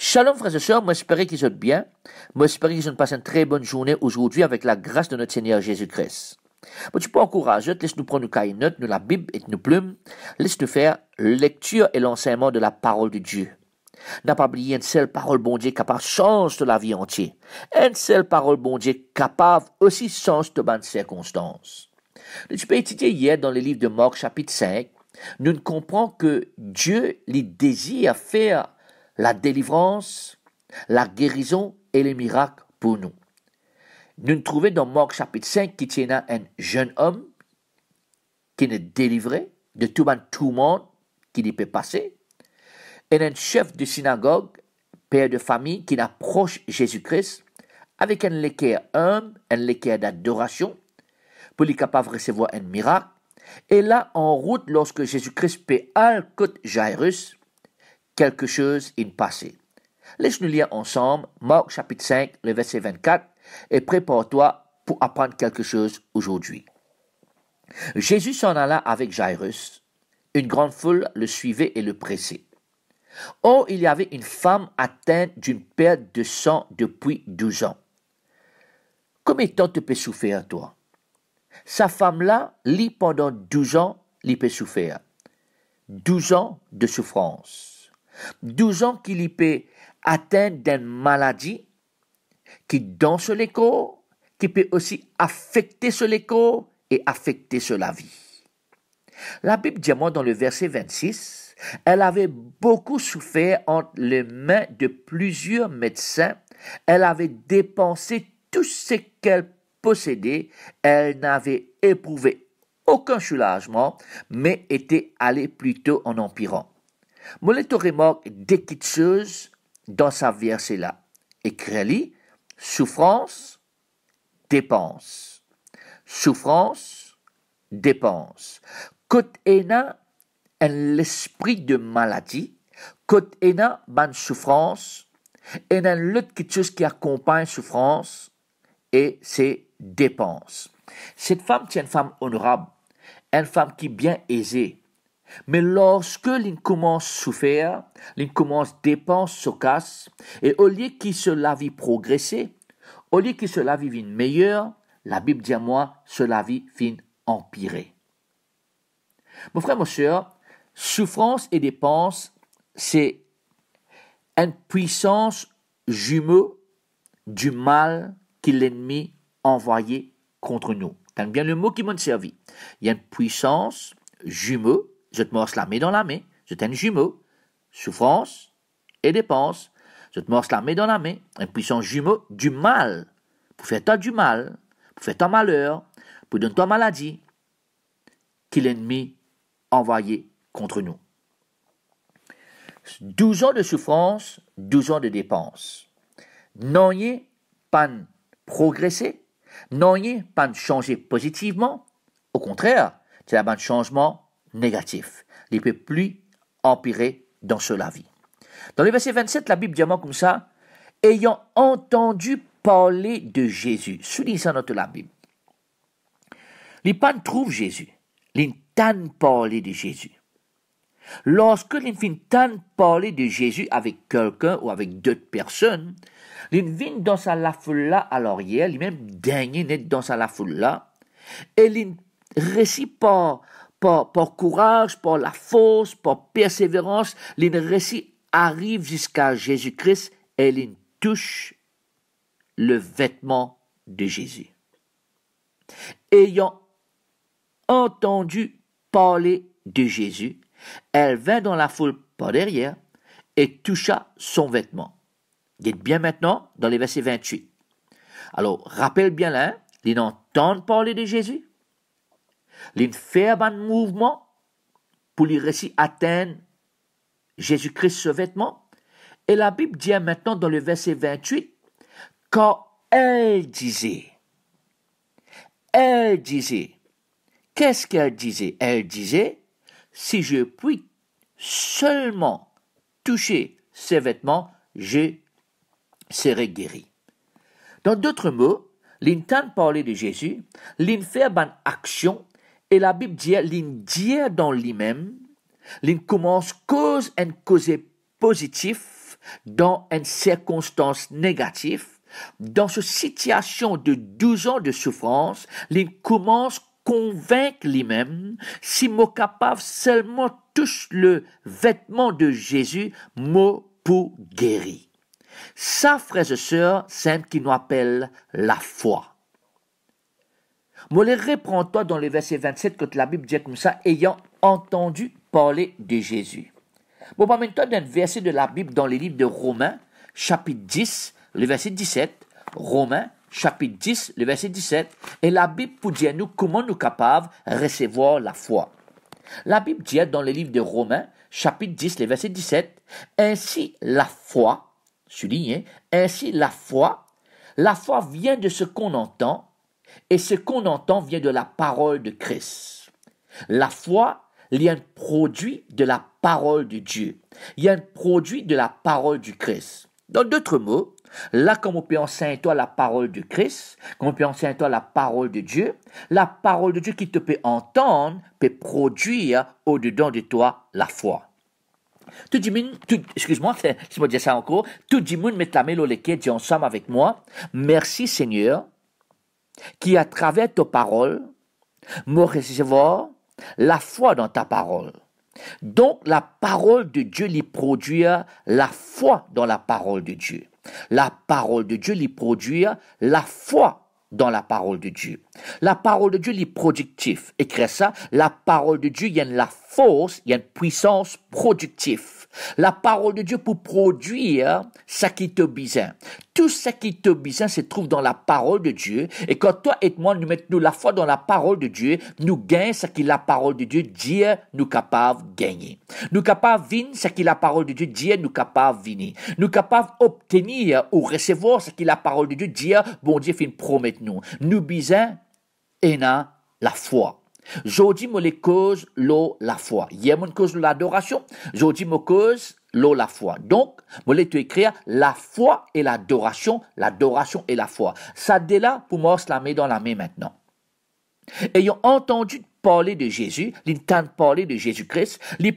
Shalom, frères et sœurs, j'espère qu'ils sont bien, j'espère qu'ils ont passé une très bonne journée aujourd'hui avec la grâce de notre Seigneur Jésus-Christ. Mais tu peux encourager, laisse-nous prendre nos cahiers notes, nous la Bible et nos plumes, laisse-nous faire lecture et l'enseignement de la parole de Dieu. N'a pas oublié une seule parole bon Dieu capable de de la vie entière. Une seule parole bon Dieu capable aussi changer de bonnes circonstances. Tu peux étudier hier dans le livre de Marc chapitre 5, nous ne comprenons que Dieu les désire faire la délivrance, la guérison et les miracles pour nous. Nous trouvons dans Marc chapitre 5 qui y a un jeune homme qui est délivré de tout le monde qui lui peut passer, et un chef de synagogue, père de famille, qui approche Jésus-Christ avec un l'équerre humble, un l'équerre d'adoration, pour lui capable de recevoir un miracle. Et là, en route, lorsque Jésus-Christ paie à côté Jairus, quelque chose in passé. Laisse-nous lire ensemble Marc chapitre 5, le verset 24, et prépare-toi pour apprendre quelque chose aujourd'hui. Jésus s'en alla avec Jairus. Une grande foule le suivait et le pressait. Or, il y avait une femme atteinte d'une perte de sang depuis douze ans. Combien de temps te peux souffrir, toi Sa femme-là lit pendant douze ans, l'y peut souffrir. Douze ans de souffrance ans qu'il y peut atteindre d'une maladie qui danse l'écho, qui peut aussi affecter sur les et affecter sur la vie. La Bible dit moi dans le verset 26, elle avait beaucoup souffert entre les mains de plusieurs médecins, elle avait dépensé tout ce qu'elle possédait, elle n'avait éprouvé aucun soulagement, mais était allée plutôt en empirant. Moleto remarque des choses dans sa verset-là. Écrit souffrance, dépense. Souffrance, dépense. Côte ena, l'esprit de maladie. Côte ena, ban souffrance. Et dans petite chose qui accompagne souffrance, et c'est dépenses. Cette femme, c'est une femme honorable, une femme qui est bien aisée, mais lorsque l'on commence à souffrir, l'on commence à dépenser, se casse, et au lieu que cela vie progresser, au lieu que cela vienne meilleure, la Bible dit à moi, cela vienne empirer. Mon frère, mon soeur, souffrance et dépense, c'est une puissance jumeau du mal que l'ennemi envoyé contre nous. C'est bien le mot qui m'a servi. Il y a une puissance jumeau je te mors la main dans la main, je t'ai un jumeau. Souffrance et dépense. Je te mors la main dans la main, un puissant jumeau du mal. Pour faire toi du mal, pour faire ton malheur, pour donner toi maladie. qui l'ennemi envoyé contre nous. 12 ans de souffrance, 12 ans de dépenses. N'ayez pas progressé, n'ayez pas changé positivement. Au contraire, c'est la de changement négatif. Il ne peut plus empirer dans cela vie. Dans le verset 27, la Bible dit comme ça ayant entendu parler de Jésus. dans notre la Bible. L'Ipan trouve Jésus. L'Intan parler de Jésus. Lorsque l'Infintan parler de Jésus avec quelqu'un ou avec d'autres personnes, l'Invin dans sa la foule là à l'oriel, lui-même dernier dans sa la foule là, et récit par, courage, par la force, par persévérance, les arrive jusqu'à Jésus-Christ et touche touche le vêtement de Jésus. Ayant entendu parler de Jésus, elle vint dans la foule par derrière et toucha son vêtement. Dites bien maintenant dans les versets 28. Alors, rappelle bien là, hein, ils entend parler de Jésus, L'inferban mouvement pour les récits atteindre Jésus-Christ ce vêtement. Et la Bible dit maintenant dans le verset 28, quand elle disait, elle disait, qu'est-ce qu'elle disait Elle disait, si je puis seulement toucher ces vêtements, je serai guéri. Dans d'autres mots, l'intente parlait de Jésus, l'in action et la Bible dit, lin dans lui-même commence lin cause un en positif positif dans circonstance négative. dans Dans situation de 12 ans de souffrance, lin commence convainc lui-même, si mon capable seulement touche le vêtement de Jésus, mot pour guérir. Ça, frères et sœurs, c'est ce qui nous appelle la foi. Mollet reprends toi dans le verset 27 que la Bible dit comme ça, ayant entendu parler de Jésus. Bon, permets-toi d'un verset de la Bible dans les livres de Romains, chapitre 10, le verset 17. Romains, chapitre 10, le verset 17. Et la Bible pour dire nous comment nous capables recevoir la foi. La Bible dit dans les livres de Romains, chapitre 10, le verset 17. Ainsi la foi, souligné, ainsi la foi, la foi vient de ce qu'on entend et ce qu'on entend vient de la parole de Christ. La foi, il y a un produit de la parole de Dieu. Il y a un produit de la parole du Christ. Dans d'autres mots, là comme on peut enseigner toi la parole du Christ, comme on peut enseigner toi la parole de Dieu, la parole de Dieu qui te peut entendre peut produire au-dedans de toi la foi. Tout tout, excuse-moi, si je me dire ça encore, tout monde met la mélodie qui dit ensemble avec moi. Merci Seigneur qui, à travers tes paroles me recevoir la foi dans ta parole. Donc, la parole de Dieu lui produit la foi dans la parole de Dieu. La parole de Dieu lui produit la foi dans la parole de Dieu. La parole de Dieu lui productif. Écris ça, la parole de Dieu, il y a une la force, il y a une puissance productive la parole de Dieu pour produire ce qui te besoin. Tout ce qui te besoin se trouve dans la parole de Dieu. Et quand toi et moi, nous mettons la foi dans la parole de Dieu, nous gagnons ce que la parole de Dieu dit nous capables de gagner. Nous capables de vivre ce que la parole de Dieu dit nous capables de venir. Nous capables d'obtenir ou recevoir ce que la parole de Dieu dit, bon Dieu, fin promettre nous. Nous besoin et la foi. Aujourd'hui, me les cause l'eau la foi. Hier, me cause l'adoration. Aujourd'hui, me cause l'eau la foi. Donc, me les tu écrire la foi et l'adoration, l'adoration et la foi. Ça, dès là, pour moi, se la met dans la main maintenant. Ayant entendu parler de Jésus, l'intent parler de Jésus-Christ, les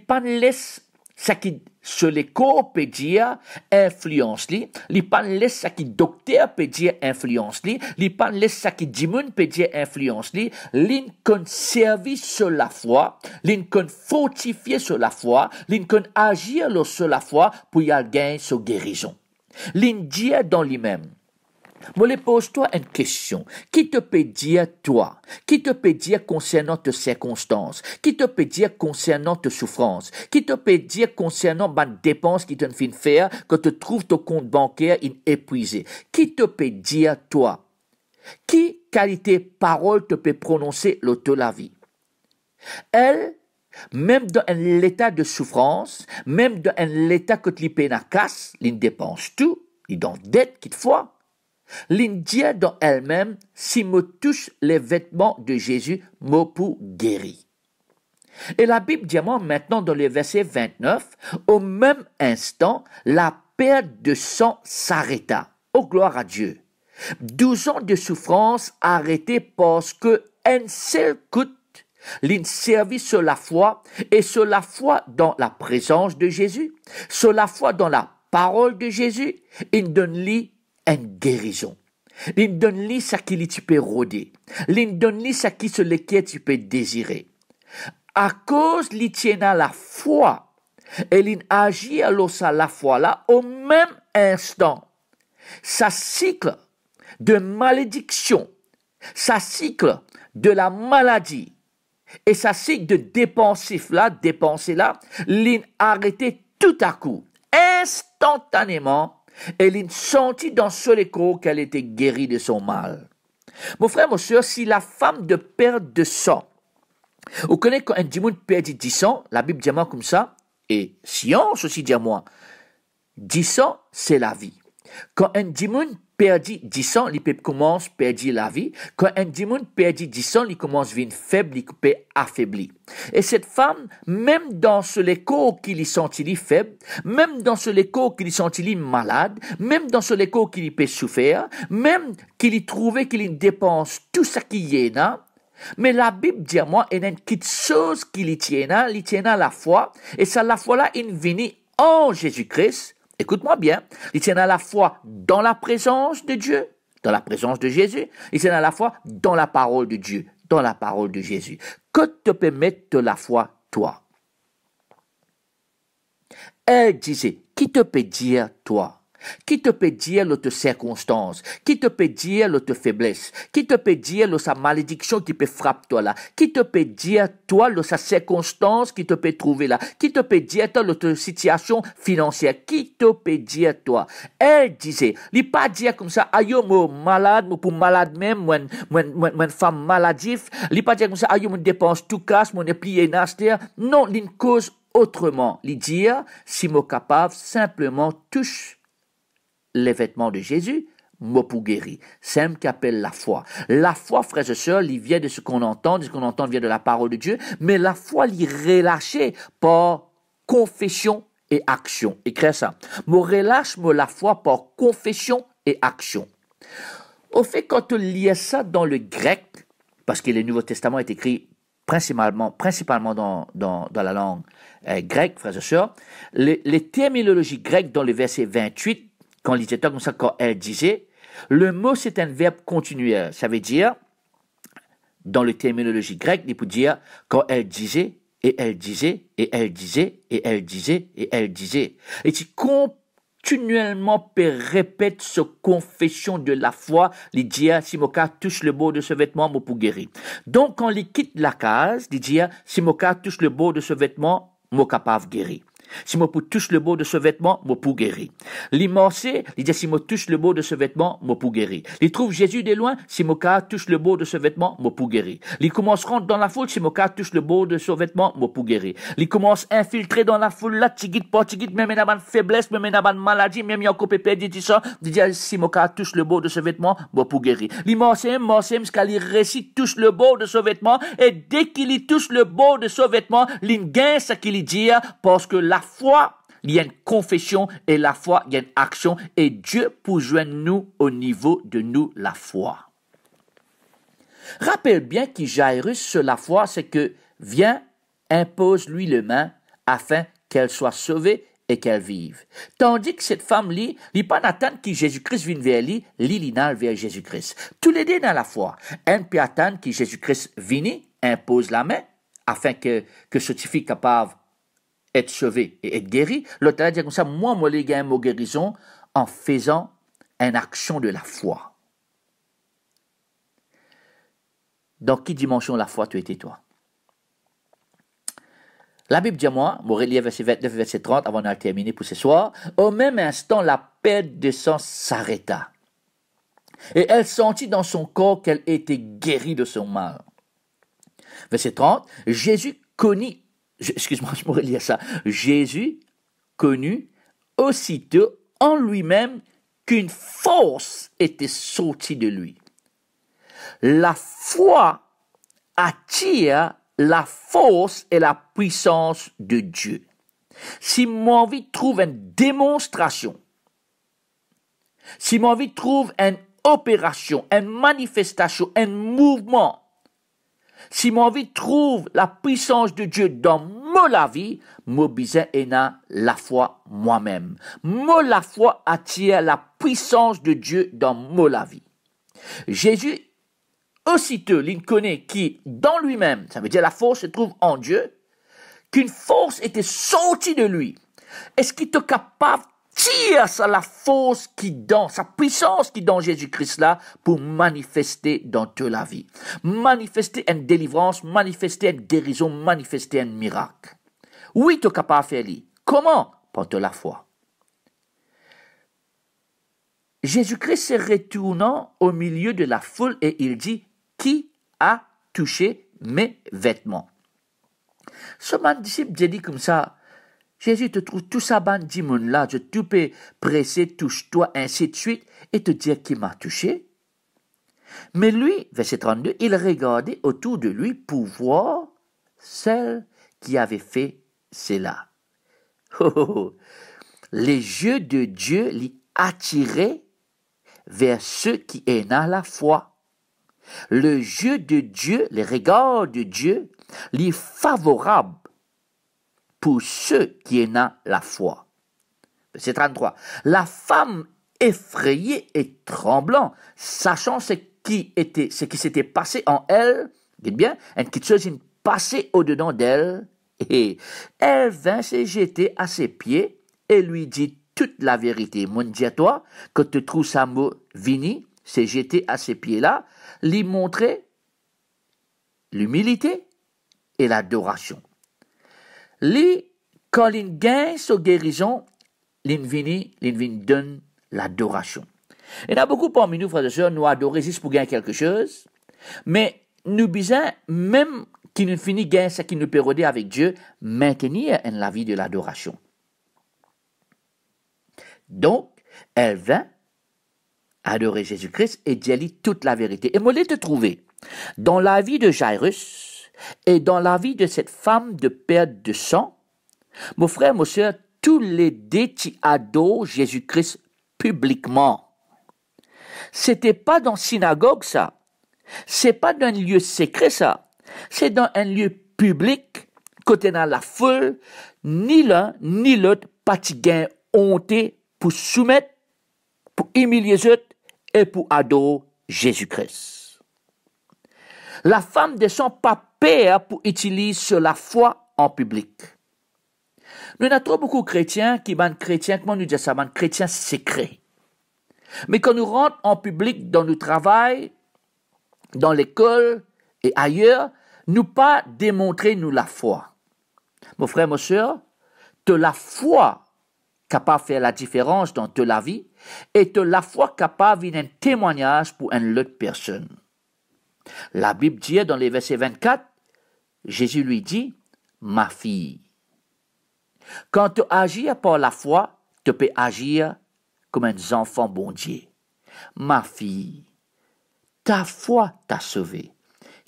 sakid Seleko dire influence li, li pan les sa docteur peut pedia influence li, li pan les sa dimun pedia influence li, lin kon servir sur la foi, lin con fortifier sur la foi, lin con agir sur la foi pour yal gain sur guérison. Lin dia dans lui-même. Mole, pose-toi une question. Qui te peut dire toi Qui te peut dire concernant tes circonstances Qui te peut dire concernant tes souffrances Qui te peut dire concernant ma dépense qui te fait faire que te trouve ton compte bancaire inépuisé Qui te peut dire toi Qui qualité parole te peut prononcer l'auto la vie Elle, même dans un état de souffrance, même dans un état que tu dépense tout, et dans dette qu'il faut, L'Indienne dans elle-même, si me touche les vêtements de Jésus, mot pour guéri. Et la Bible dit maintenant dans le verset 29, au même instant, la perte de sang s'arrêta. Oh gloire à Dieu. Douze ans de souffrance arrêtés parce que un seul coup l'indienne servit sur la foi et sur la foi dans la présence de Jésus, sur la foi dans la parole de Jésus, il donne lui une guérison. Il donne lui ce qu'il peut rôder. Il donne lui qui se lequel tu peux désirer. À cause qu'il tient à la foi, et il agit à la foi là au même instant. Sa cycle de malédiction, sa cycle de la maladie et sa cycle de dépensif là, dépensé là, arrêté tout à coup, instantanément, elle sentit dans ce écho qu'elle était guérie de son mal. Mon frère, mon soeur, si la femme de perdre de sang, vous connaissez quand un dimanche perd 10 sang, la Bible dit moi comme ça, et science aussi dit moi, 10 ans c'est la vie. Quand un perdit Perdit 10 ans, il peut commencer à perdre la vie. Quand un démon perdit 10 ans, il commence à devenir faible, il peut affaibli. Et cette femme, même dans ce l'écho qu'il y sentit faible, même dans ce l'écho qu'il sentit malade, même dans ce l'écho qu'il y peut souffrir, même qu'il trouvait qu'il y dépense tout ce qu'il y a, mais la Bible dit à moi, il y a une chose qui y tient, il tient à la foi, et ça, la foi là, il vient en Jésus-Christ, Écoute-moi bien. il tiennent à la fois dans la présence de Dieu, dans la présence de Jésus. il tiennent à la fois dans la parole de Dieu, dans la parole de Jésus. Que te permette la foi, toi Elle disait, qui te peut dire, toi qui te peut dire l'autre circonstance? Qui te peut dire l'autre faiblesse? Qui te peut dire le sa malédiction qui peut frapper toi là? Qui te peut dire toi le circonstance qui te peut trouver là? Qui te peut dire toi l'autre situation financière? Qui te peut dire toi? Elle disait, il pas dire comme ça, aïe, moi malade, moi pour malade même, moi, moi, moi, femme maladif, il pas dire comme ça, aïe, moi dépense tout casse, mon plié naster. Non, une cause autrement. Lui dire, si moi capable, simplement touche les vêtements de Jésus, mot pour guérir. C'est ce qu'appelle la foi. La foi, frères et sœurs, il vient de ce qu'on entend, de ce qu'on entend vient de la parole de Dieu, mais la foi, il relâchée par confession et action. Écris ça. Me relâche, me la foi par confession et action. Au fait, quand on lit ça dans le grec, parce que le Nouveau Testament est écrit principalement, principalement dans, la langue euh, grecque, frères et sœurs, les, les terminologies grecques dans le verset 28 quand il comme ça, quand elle disait, le mot c'est un verbe continuel. Ça veut dire, dans la terminologie grecque, il dire quand elle disait, et elle disait, et elle disait, et elle disait, et elle disait. Et si continuellement répète ce confession de la foi, il dit, si mon touche le bord de ce vêtement, mon pour guérir. Donc, quand il quitte la case, il dit, si mon touche le bord de ce vêtement, mon capable guérir. Si moi touche le beau de ce vêtement, moi pour guérir. L'immenser, il dit si moi touche le beau de ce vêtement, moi pou guérir. Il trouve Jésus des loin, si moi touche le beau de ce vêtement, moi pou guérir. Il commence rentre dans la foule, si moi touche le beau de ce vêtement, moi pou guérir. Il commence infiltrer dans la foule là, tigite pas tigit, même une faiblesse, même une maladie, même Yoko Pépé dit ça, il dit si moi touche le beau de ce vêtement, moi pour guérir. L'immenser, immenser, parce qu'il récite touche le beau de ce vêtement, et dès qu'il touche le beau de ce vêtement, il gagne ce qu'il dit, parce que la la foi, il y a une confession et la foi, il y a une action et Dieu pour nous au niveau de nous la foi. Rappelle bien qui Jairus la foi, c'est que vient, impose-lui le main afin qu'elle soit sauvée et qu'elle vive. Tandis que cette femme lit, lit pas que Jésus-Christ vienne vers lui, lit l'inal vers Jésus-Christ. Tous les deux dans la foi. Un peut attendre Jésus-Christ vienne, impose la main, afin que, que ce capable être sauvé et être guéri. L'autre a dit comme ça, moi, moi, les gars, mot guérison en faisant une action de la foi. Dans quelle dimension la foi tu étais toi La Bible dit à moi, Morélie, verset 29 verset 30, avant de terminer pour ce soir, au même instant, la paix de sang s'arrêta. Et elle sentit dans son corps qu'elle était guérie de son mal. Verset 30, Jésus connut excuse-moi, je pourrais lire ça, Jésus connut aussitôt en lui-même qu'une force était sortie de lui. La foi attire la force et la puissance de Dieu. Si mon vie trouve une démonstration, si mon vie trouve une opération, une manifestation, un mouvement si mon vie trouve la puissance de Dieu dans mon la vie, Mobizin la foi moi-même. Mon la foi attire la puissance de Dieu dans mon la vie. Jésus, aussitôt l'inconnu qui, dans lui-même, ça veut dire la force se trouve en Dieu, qu'une force était sortie de lui. Est-ce qu'il est capable tire la force qui dans sa puissance qui dans Jésus-Christ là pour manifester dans toute la vie. Manifester une délivrance, manifester une guérison, manifester un miracle. Oui, tu es capable de faire ça. Comment Par la foi. Jésus-Christ se retournant au milieu de la foule et il dit, qui a touché mes vêtements Ce man disciple dit comme ça, Jésus te trouve tout ça, monde là, je tout peux presser, touche-toi, ainsi de suite, et te dire qui m'a touché. Mais lui, verset 32, il regardait autour de lui pour voir celle qui avait fait cela. Oh, oh, oh. Les yeux de Dieu l'y attiraient vers ceux qui en la foi. Le jeu de Dieu, les regards de Dieu, l'y favorable pour ceux qui en la foi. C'est 33. La femme effrayée et tremblant, sachant ce qui était, ce qui s'était passé en elle, dites bien, qui s'est passé au-dedans d'elle, et elle vint se jeter à ses pieds et lui dit toute la vérité. Mon Dieu, toi, que te trouves sa mot vini, s'est jeté à ses pieds-là, lui montrer l'humilité et l'adoration. Li, quand il gagne sa guérison, l'in donne l'adoration. Il y a beaucoup parmi nous, frères et sœurs, nous adorons juste pour gagner quelque chose, mais nous besoin, même qu'il nous finit gagner ce qui nous pérodait avec Dieu, maintenir en la vie de l'adoration. Donc, elle vient adorer Jésus-Christ et dit toute la vérité. Et moi, te trouvé dans la vie de Jairus, et dans la vie de cette femme de perte de sang, mon frère, mon soeur, tous les deux adorent Jésus-Christ publiquement. C'était pas dans synagogue, ça. C'est pas dans un lieu secret, ça. C'est dans un lieu public, côté dans la foule, ni l'un ni l'autre patiguin honteux pour soumettre, pour humilier et pour adorer Jésus-Christ la femme descend pas père pour utiliser la foi en public. Nous avons beaucoup de chrétiens qui sont chrétiens, comment nous disons ça, chrétiens secrets. Mais quand nous rentrons en public dans le travail, dans l'école et ailleurs, nous pas démontrer nous la foi. Mon frère, mon soeur, de la foi capable de faire la différence dans te la vie et de la foi capable d'un témoignage pour une autre personne. La Bible dit dans les versets 24, Jésus lui dit, Ma fille, quand tu agis par la foi, tu peux agir comme un enfant bon Dieu. Ma fille, ta foi t'a sauvé.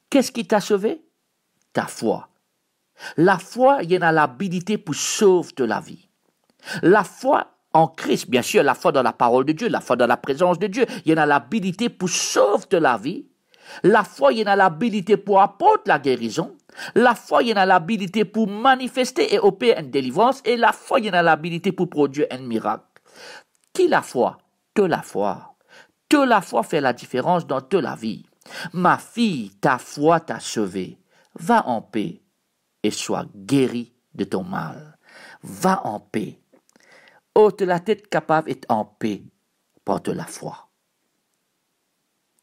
Qu'est-ce qui t'a sauvé? Ta foi. La foi, il y a l'habilité pour sauver de la vie. La foi en Christ, bien sûr, la foi dans la parole de Dieu, la foi dans la présence de Dieu, il y a l'habilité pour sauver de la vie la foi, il y a l'habilité pour apporter la guérison. La foi, il y a l'habilité pour manifester et opérer une délivrance. Et la foi, il y a l'habilité pour produire un miracle. Qui la foi Te la foi. Te la foi fait la différence dans te la vie. Ma fille, ta foi t'a sauvée. Va en paix et sois guérie de ton mal. Va en paix. Ôte la tête capable et en paix. Porte la foi.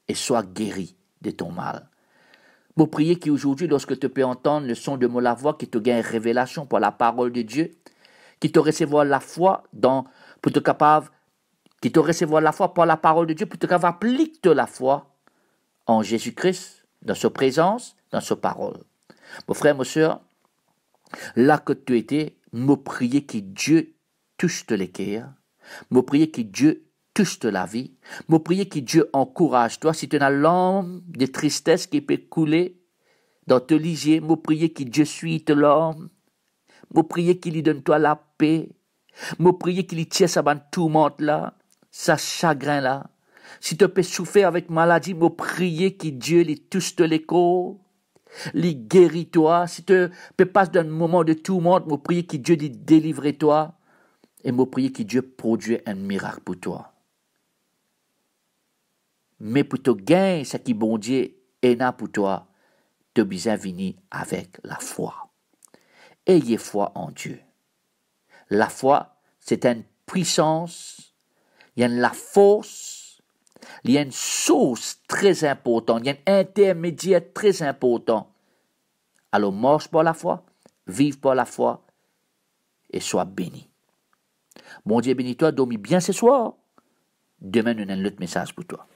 Et sois guérie de ton mal. Pour prier qui aujourd'hui, lorsque tu peux entendre le son de mon la voix qui te gagne révélation pour la parole de Dieu, qui te recevoir la foi dans, pour te capable, qui te recevoir la foi par la parole de Dieu, pour te capable toi la foi en Jésus-Christ, dans sa présence, dans sa parole. Mon frère, mon soeur, là que tu étais, me prier que Dieu touche te l'équerre, me prier que Dieu Juste la vie. me prier que Dieu encourage toi. Si tu as l'âme de tristesse qui peut couler dans te ligier, je prier que Dieu suit l'homme. me prier qu'il lui donne toi la paix. me prier qu'il lui tient sa tout tourmente là, sa chagrin là. Si tu peux souffrir avec maladie, je prier que Dieu lui touche de l'écho. Lui guérit toi. Si tu peux passer d'un moment de tourmente, je prier que Dieu lui délivre toi. Et me prier que Dieu produise un miracle pour toi mais pour te gagner ce qui bon Dieu est là pour toi, te besoin venir avec la foi. Ayez foi en Dieu. La foi, c'est une puissance, il y a la force, il y a une source très importante, il y a un intermédiaire très important. Alors marche par la foi, vive par la foi et sois béni. Mon Dieu bénis-toi, dormis bien ce soir. Demain, nous avons un autre message pour toi.